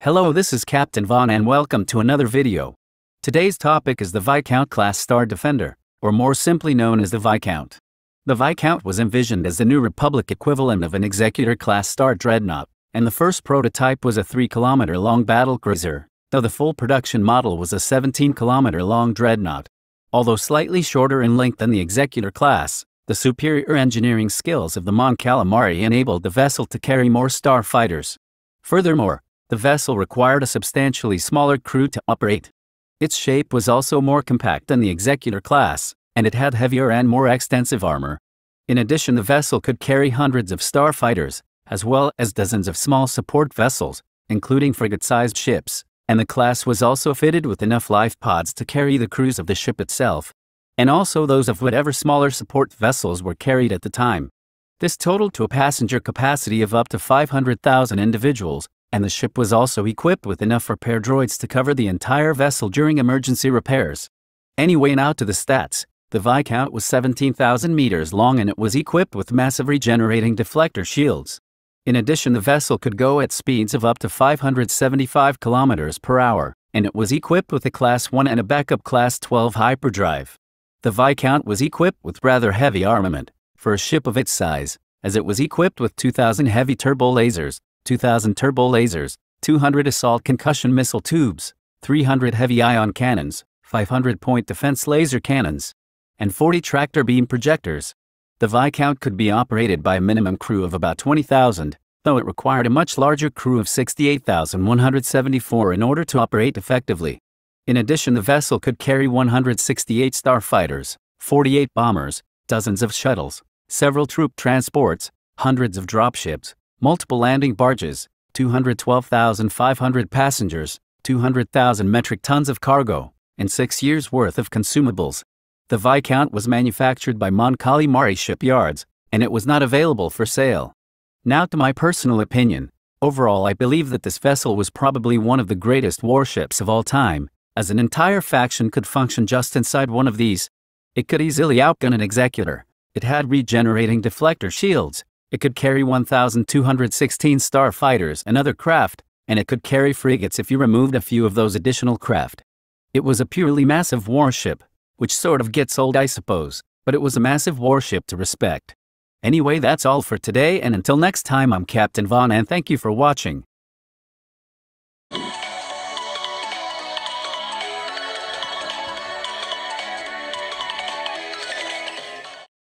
Hello this is Captain Vaughn, and welcome to another video. Today's topic is the Viscount class Star Defender, or more simply known as the Viscount. The Viscount was envisioned as the new Republic equivalent of an Executor class Star Dreadnought, and the first prototype was a 3-kilometer long battlecruiser, though the full production model was a 17-kilometer long dreadnought. Although slightly shorter in length than the Executor class, the superior engineering skills of the Mon Calamari enabled the vessel to carry more starfighters. Furthermore, the vessel required a substantially smaller crew to operate. Its shape was also more compact than the Executor class, and it had heavier and more extensive armor. In addition, the vessel could carry hundreds of starfighters, as well as dozens of small support vessels, including frigate-sized ships, and the class was also fitted with enough life pods to carry the crews of the ship itself and also those of whatever smaller support vessels were carried at the time. This totaled to a passenger capacity of up to 500,000 individuals, and the ship was also equipped with enough repair droids to cover the entire vessel during emergency repairs. Anyway, now to the stats. The Viscount was 17,000 meters long and it was equipped with massive regenerating deflector shields. In addition, the vessel could go at speeds of up to 575 kilometers per hour, and it was equipped with a Class 1 and a backup Class 12 hyperdrive. The Viscount was equipped with rather heavy armament, for a ship of its size, as it was equipped with 2,000 heavy turbo lasers, 2,000 turbo lasers, 200 assault concussion missile tubes, 300 heavy ion cannons, 500 point defense laser cannons, and 40 tractor beam projectors. The Viscount could be operated by a minimum crew of about 20,000, though it required a much larger crew of 68,174 in order to operate effectively. In addition, the vessel could carry 168 starfighters, 48 bombers, dozens of shuttles, several troop transports, hundreds of dropships, multiple landing barges, 212,500 passengers, 200,000 metric tons of cargo, and six years' worth of consumables. The Viscount was manufactured by Moncali Mari shipyards, and it was not available for sale. Now to my personal opinion. Overall I believe that this vessel was probably one of the greatest warships of all time, as an entire faction could function just inside one of these. It could easily outgun an Executor. It had regenerating deflector shields. It could carry 1,216 starfighters and other craft, and it could carry frigates if you removed a few of those additional craft. It was a purely massive warship, which sort of gets old I suppose, but it was a massive warship to respect. Anyway that's all for today and until next time I'm Captain Vaughn and thank you for watching.